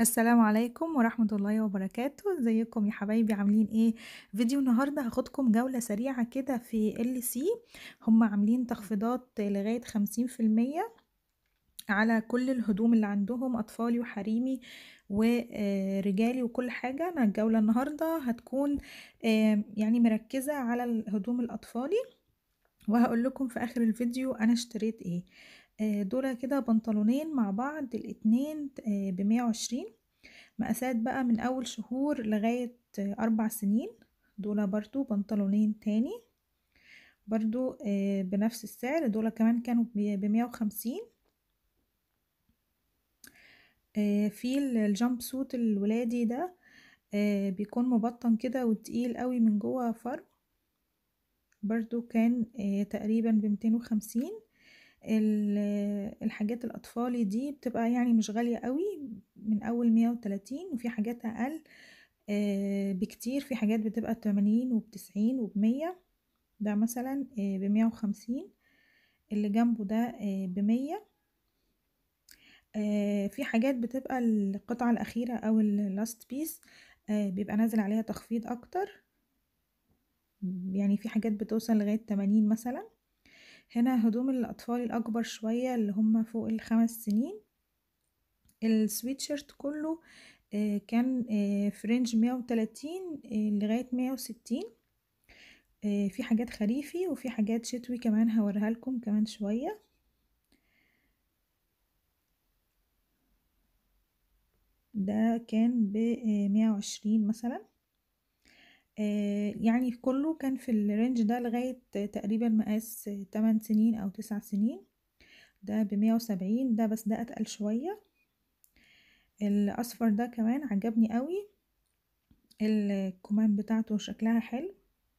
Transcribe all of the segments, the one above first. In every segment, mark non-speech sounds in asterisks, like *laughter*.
السلام عليكم ورحمة الله وبركاته ازيكم يا حبايبي عاملين ايه فيديو النهاردة هاخدكم جولة سريعة كده في ال سي هم عاملين تخفيضات لغاية خمسين في المية على كل الهدوم اللي عندهم اطفالي وحريمي ورجالي وكل حاجة انا الجولة النهاردة هتكون يعني مركزة على الهدوم الاطفالي وهقول لكم في اخر الفيديو انا اشتريت ايه آه، دول كده بنطلونين مع بعض الاتنين ب آه، بمية وعشرين مقاسات بقى من اول شهور لغاية اربع سنين دول برضو بنطلونين تاني برضو آه، بنفس السعر دول كمان كانوا بمية وخمسين في الجامب سوت الولادي ده بيكون مبطن كده وتقيل قوي من جوه فرد برضو كان آه، تقريبا بمتين وخمسين الحاجات الأطفالي دي بتبقى يعني مش غالية قوي من أول مية وتلاتين وفي حاجات أقل آه، بكتير في حاجات بتبقى بتمانين وبتسعين وبمية ده مثلا آه، بمية وخمسين اللي جنبه ده بمية في حاجات بتبقى القطعة الأخيرة أو اللاست بيس بيبقى نازل عليها تخفيض أكتر يعني في حاجات بتوصل لغاية تمانين مثلا هنا هدوم الأطفال الأكبر شوية اللي هم فوق الخمس سنين السويتشيرت كله آه، كان آه، في رينج مية وتلاتين آه، لغاية مية وستين في حاجات خريفي وفي حاجات شتوي كمان هوريها لكم كمان شوية ده كان بمية وعشرين مثلا آه، يعني كله كان في الرينج ده لغاية تقريبا مقاس 8 سنين أو 9 سنين ده بمية وسبعين ده بس ده أتقل شوية الأصفر ده كمان عجبني قوي الكمام بتاعته شكلها حلو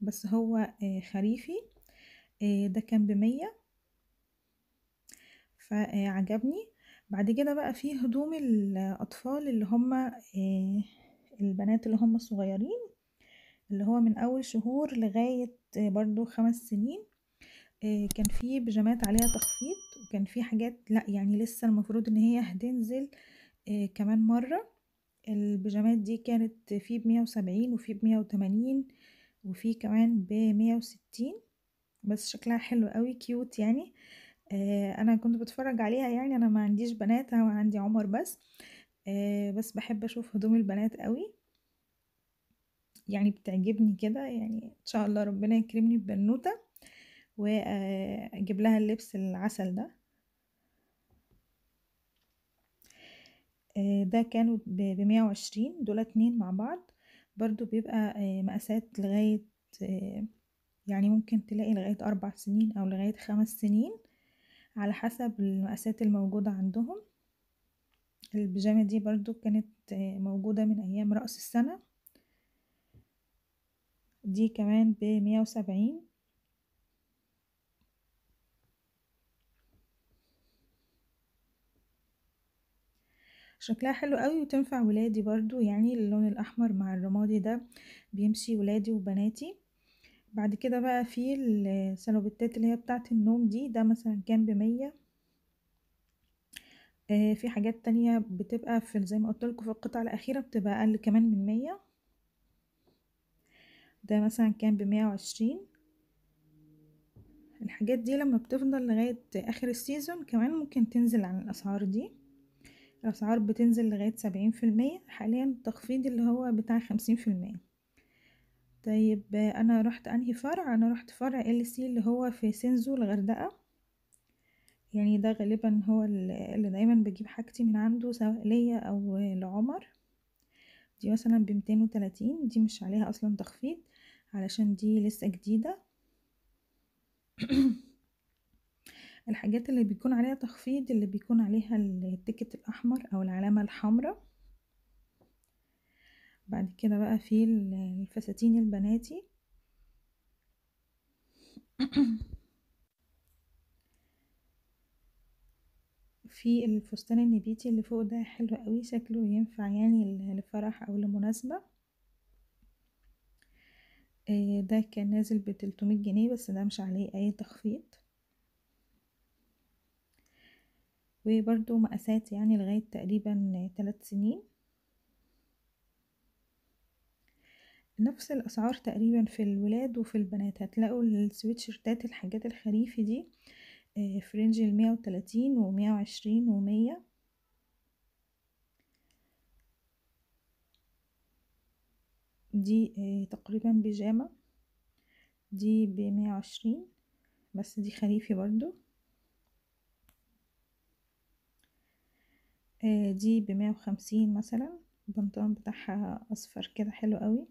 بس هو آه، خريفي آه، ده كان بمية فعجبني بعد كده بقى فيه هدوم الأطفال اللي هما البنات اللي هما صغيرين اللي هو من أول شهور لغاية برضو خمس سنين آه، كان في بيجامات عليها تخفيض وكان في حاجات لا يعني لسه المفروض ان هي هتنزل آه، كمان مرة البيجامات دي كانت في بمية وسبعين وفي بمية وتمانين وفي كمان بمية وستين بس شكلها حلو قوي كيوت يعني آه، انا كنت بتفرج عليها يعني انا ما عنديش بنات انا عندي عمر بس بس بحب اشوف هدوم البنات قوي يعني بتعجبني كده يعني ان شاء الله ربنا يكرمني ببنوته واجيب آه، لها اللبس العسل ده آه، ده كانوا بمية وعشرين دول اتنين مع بعض برضو بيبقى آه، مقاسات لغاية يعني ممكن تلاقي لغاية أربع سنين أو لغاية خمس سنين على حسب المقاسات الموجودة عندهم البيجامة دي برضو كانت موجودة من أيام رأس السنة دي كمان بمية وسبعين شكلها حلو قوي وتنفع ولادي برضو يعني اللون الأحمر مع الرمادي ده بيمشي ولادي وبناتي بعد كده بقى في السلوبتات اللي هي بتاعت النوم دي ده مثلا كان بمية آه في حاجات تانية بتبقى في زي ما قلت لكم في القطعة الأخيرة بتبقى أقل كمان من مية ده مثلا كان بمية وعشرين الحاجات دي لما بتفضل لغاية آخر السيزون كمان ممكن تنزل عن الأسعار دي الأسعار بتنزل لغاية سبعين في المية حاليا التخفيض اللي هو بتاع خمسين في المية طيب أنا رحت أنهي فرع أنا رحت فرع ال سي اللي هو في سينزو الغردقة يعني ده غالبا هو اللي دايما بجيب حاجتي من عنده سواء ليا أو لعمر دي مثلا بمتين وتلاتين دي مش عليها أصلا تخفيض علشان دي لسه جديدة *clears throat* الحاجات اللي بيكون عليها تخفيض اللي بيكون عليها التيكت الأحمر أو العلامة الحمراء بعد كده بقى في الفساتين البناتي *clears throat* في الفستان النبيتي اللي فوق ده حلو قوي شكله ينفع يعني لفرح او لمناسبة آه، ده كان نازل بتلتمية جنيه بس ده مش عليه اي تخفيض وبرده مقاسات يعني لغاية تقريبا تلات سنين نفس الأسعار تقريبا في الولاد وفي البنات هتلاقوا السويتشيرتات الحاجات الخريفي دي آه، فرنج المية وتلاتين ومية وعشرين ومية دي آه، تقريبا بيجامة دي بمية وعشرين بس دي خريفي برضو آه، دي بمية وخمسين مثلا البنطلون بتاعها اصفر كده حلو قوي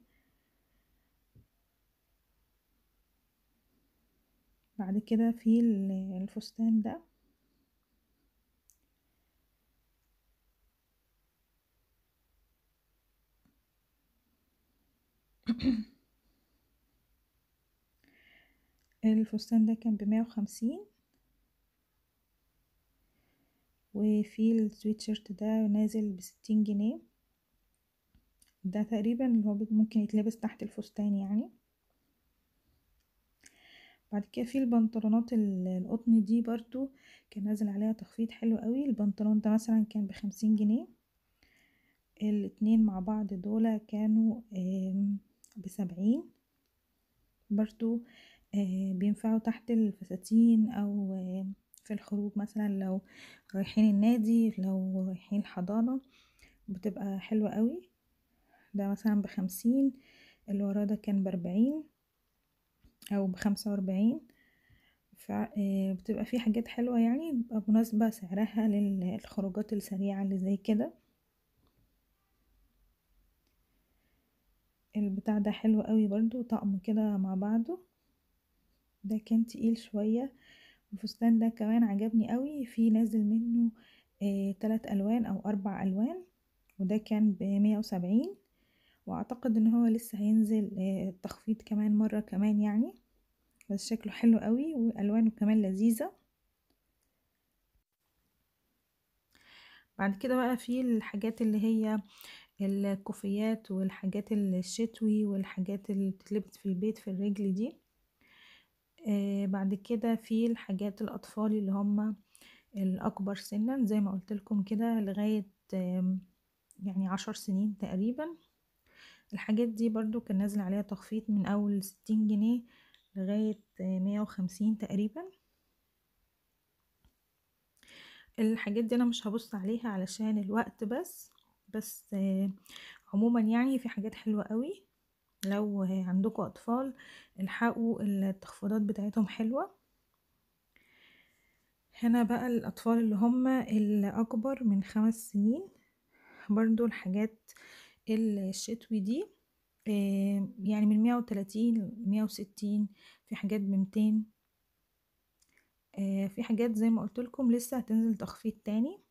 بعد كده في الفستان ده الفستان ده كان بمية وخمسين وفي السويتشيرت ده نازل بستين جنيه ده تقريبا اللي هو ممكن يتلبس تحت الفستان يعني بعد كده في البنطلونات القطن دي برضو كان نازل عليها تخفيض حلو قوي البنطلون ده مثلا كان بخمسين جنيه الاتنين مع بعض دول كانوا بسبعين برضو آه، بينفعوا تحت الفساتين او في الخروج مثلا لو رايحين النادي لو رايحين الحضانة بتبقى حلوة قوي ده مثلا بخمسين اللي وراه ده كان بأربعين او بخمسة واربعين آه، بتبقى في حاجات حلوة يعني بتبقى مناسبة سعرها للخروجات السريعة اللي زي كده البتاع ده حلو قوي برضو طقم كده مع بعضه ده كان تقيل شوية الفستان ده كمان عجبني قوي في نازل منه آه تلات ألوان أو أربع ألوان وده كان بمية وسبعين وأعتقد إن هو لسه هينزل آه تخفيض كمان مرة كمان يعني بس شكله حلو قوي وألوانه كمان لذيذة بعد كده بقى في الحاجات اللي هي الكوفيات والحاجات الشتوي والحاجات اللي بتتلبس في البيت في الرجل دي آه، بعد كده في الحاجات الأطفال اللي هم الأكبر سنا زي ما قلت لكم كده لغاية يعني عشر سنين تقريبا الحاجات دي برضو كان نازل عليها تخفيض من أول ستين جنيه لغاية آه، مية وخمسين تقريبا الحاجات دي أنا مش هبص عليها علشان الوقت بس بس آه، عموما يعني في حاجات حلوة قوي لو عندكم أطفال الحقوا التخفيضات بتاعتهم حلوة هنا بقى الأطفال اللي هم الأكبر من خمس سنين برضو الحاجات الشتوي دي يعني من مية وتلاتين مية وستين في حاجات بمتين آه، في حاجات زي ما قلت لكم لسه هتنزل تخفيض تاني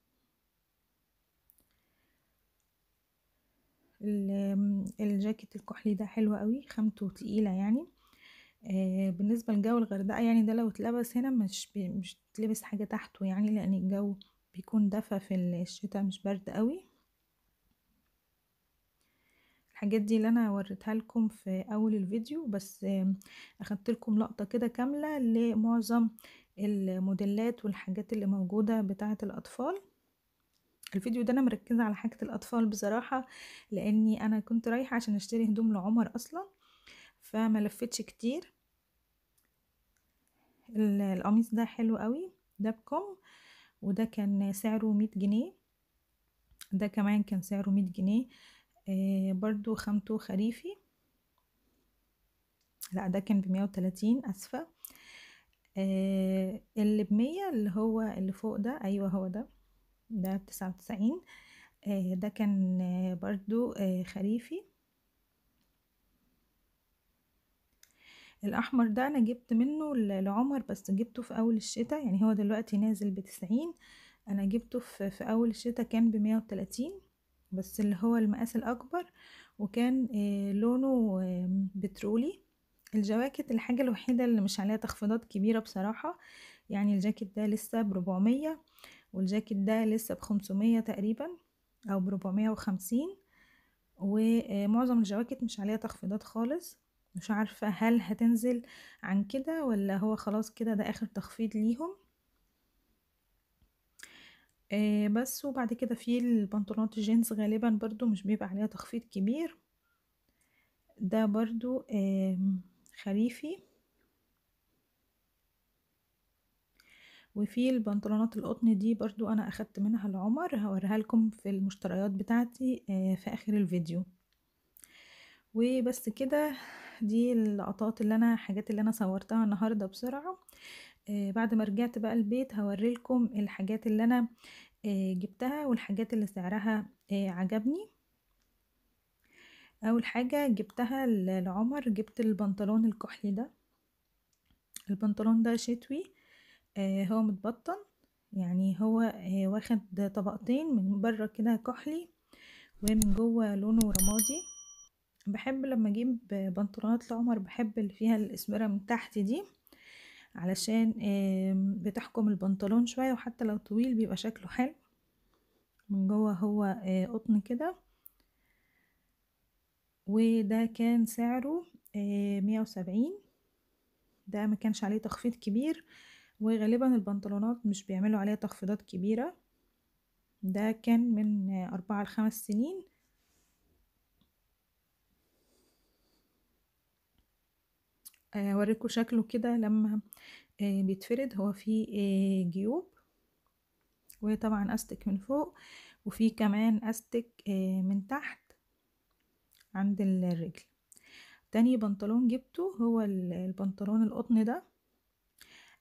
الجاكيت الكحلي ده حلو قوي خامته تقيله يعني آه بالنسبه لجو الغردقه يعني ده لو اتلبس هنا مش مش تلبس حاجه تحته يعني لان الجو بيكون دفى في الشتاء مش برد قوي الحاجات دي اللي انا وريتها لكم في اول الفيديو بس اخدت لكم لقطه كده كامله لمعظم الموديلات والحاجات اللي موجوده بتاعه الاطفال في الفيديو ده انا مركزه على حاجه الاطفال بصراحه لاني انا كنت رايحه عشان اشتري هدوم لعمر اصلا فما لفتش كتير القميص ده حلو قوي ده بكم وده كان سعره مية جنيه ده كمان كان سعره مية جنيه آه، برضو خامته خريفي لا ده كان بمية وتلاتين اسفة اللي آه، اللي بمية اللي هو اللي فوق ده ايوه هو ده ده بتسعة وتسعين آه، ده كان آه، برضو آه، خريفي الأحمر ده أنا جبت منه لعمر بس جبته في أول الشتاء يعني هو دلوقتي نازل بتسعين أنا جبته في, في أول الشتاء كان بمية وتلاتين بس اللي هو المقاس الأكبر وكان لونه بترولي الجواكت الحاجة الوحيدة اللي مش عليها تخفيضات كبيرة بصراحة يعني الجاكيت ده لسه بربعمية والجاكيت ده لسه بخمسمية تقريبا او بربعمية وخمسين ومعظم الجواكت مش عليها تخفيضات خالص مش عارفة هل هتنزل عن كده ولا هو خلاص كده ده اخر تخفيض ليهم آه بس وبعد كده في البنطلونات الجينز غالبا برضو مش بيبقى عليها تخفيض كبير ده برضو آه خريفي وفي البنطلونات القطن دي برضو انا اخدت منها العمر هوريها لكم في المشتريات بتاعتي آه، في اخر الفيديو وبس كده دي اللقطات اللي انا حاجات اللي انا صورتها النهاردة بسرعة آه، بعد ما رجعت بقى البيت هوريلكم الحاجات اللي انا آه، جبتها والحاجات اللي سعرها عجبني اول حاجة جبتها لعمر جبت البنطلون الكحلي ده البنطلون ده شتوي آه، هو متبطن يعني هو آه، واخد طبقتين من بره كده كحلي ومن جوه لونه رمادي بحب لما اجيب بنطلونات لعمر بحب اللي فيها الاسمرة من تحت دي علشان بتحكم البنطلون شوية وحتى لو طويل بيبقى شكله حلو من جوه هو آه، قطن كده وده كان سعره مية وسبعين ده ما كانش عليه تخفيض كبير وغالبا البنطلونات مش بيعملوا عليها تخفيضات كبيرة ده كان من أربعة لخمس سنين أوريكم آه، شكله كده لما آه، بيتفرد هو فيه آه، جيوب وطبعا أستك من فوق وفي كمان أستك من تحت عند الرجل تاني بنطلون جبته هو البنطلون القطن ده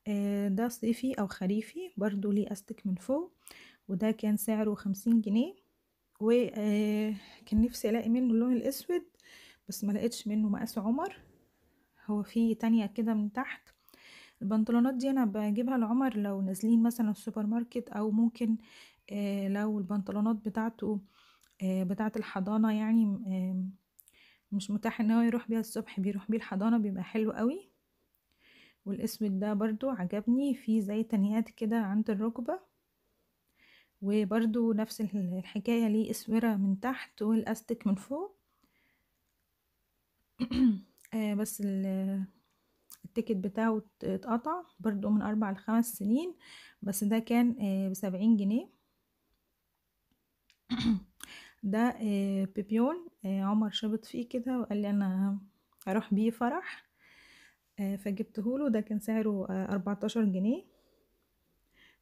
آه، ده صيفي او خريفي برضو ليه استك من فوق وده كان سعره خمسين جنيه وكان آه، نفسي الاقي منه اللون الاسود بس ما لقيتش منه مقاس عمر هو في تانية كده من تحت البنطلونات دي انا بجيبها لعمر لو نازلين مثلا السوبر ماركت او ممكن آه، لو البنطلونات بتاعته بتاعة الحضانة يعني مش متاح ان هو يروح بيها الصبح بيروح بيه الحضانة بيبقى حلو قوي والاسود ده برضو عجبني في زي تنيات كده عند الركبة وبرضو نفس الحكاية ليه اسورة من تحت والاستك من فوق *clears throat* آه بس التيكت بتاعه اتقطع برضو من اربع لخمس سنين بس ده كان آه بسبعين جنيه *clears throat* ده آه بيبيون آه، عمر شبط فيه كده وقال لي انا هروح بيه فرح آه، فجبته له ده كان سعره آه، أربعتاشر جنيه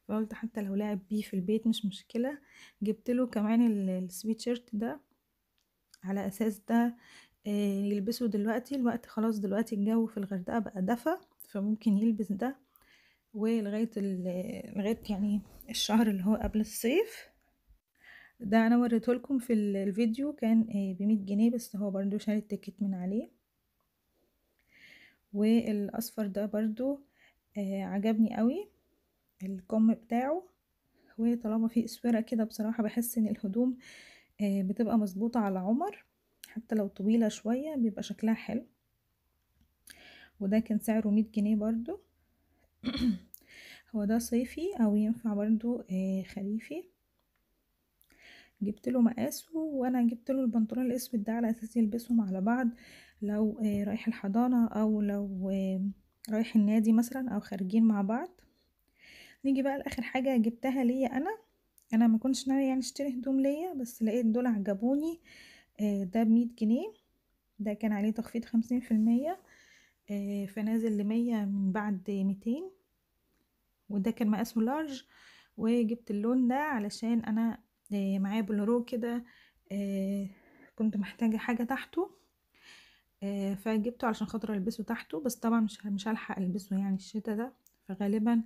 فقلت حتى لو لعب بيه في البيت مش مشكلة جبت له كمان السويت شيرت ده على أساس ده آه، يلبسه دلوقتي الوقت خلاص دلوقتي الجو في الغردقة بقى دفى فممكن يلبس ده ولغاية لغاية يعني الشهر اللي هو قبل الصيف ده انا وريته لكم في الفيديو كان بمية جنيه بس هو برضو شاري التيكت من عليه والاصفر ده برضو آه عجبني قوي الكم بتاعه وطالما فيه اسوره كده بصراحه بحس ان الهدوم آه بتبقى مظبوطه على عمر حتى لو طويله شويه بيبقى شكلها حلو وده كان سعره مية جنيه برضو هو ده صيفي او ينفع برضو آه خريفي جبت له مقاسه وانا جبت له البنطلون الاسود ده على اساس يلبسهم على بعض لو آه، رايح الحضانة أو لو آه، رايح النادي مثلا أو خارجين مع بعض نيجي بقى لآخر حاجة جبتها ليا أنا أنا ما كنتش ناوية يعني أشتري هدوم ليا بس لقيت دول عجبوني آه، ده بمية جنيه ده كان عليه تخفيض خمسين في المية فنازل لمية من بعد ميتين وده كان مقاسه لارج وجبت اللون ده علشان أنا معايا بلورو كده كنت محتاجة حاجة تحته آه، فجبته علشان خاطر البسه تحته بس طبعا مش مش هلحق البسه يعني الشتا ده فغالبا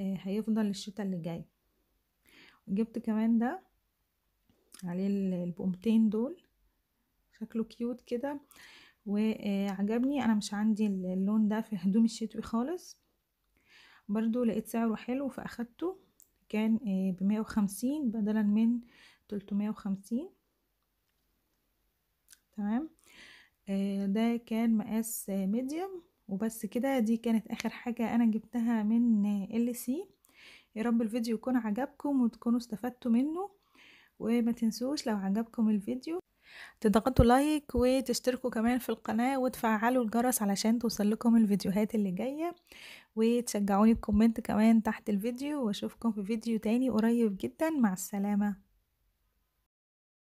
آه، هيفضل الشتا اللي جاي جبت كمان ده عليه البقومتين دول شكله كيوت كده وعجبني آه، انا مش عندي اللون ده في هدوم الشتوي خالص برضو لقيت سعره حلو فاخدته كان بمية وخمسين بدلا من تلتمية وخمسين تمام ده كان مقاس ميديوم وبس كده دي كانت اخر حاجة انا جبتها من ال سي يا رب الفيديو يكون عجبكم وتكونوا استفدتوا منه وما تنسوش لو عجبكم الفيديو تضغطوا لايك وتشتركوا كمان في القناة وتفعلوا الجرس علشان توصلكم الفيديوهات اللي جاية وتشجعوني بكومنت كمان تحت الفيديو واشوفكم في فيديو تاني قريب جدا مع السلامة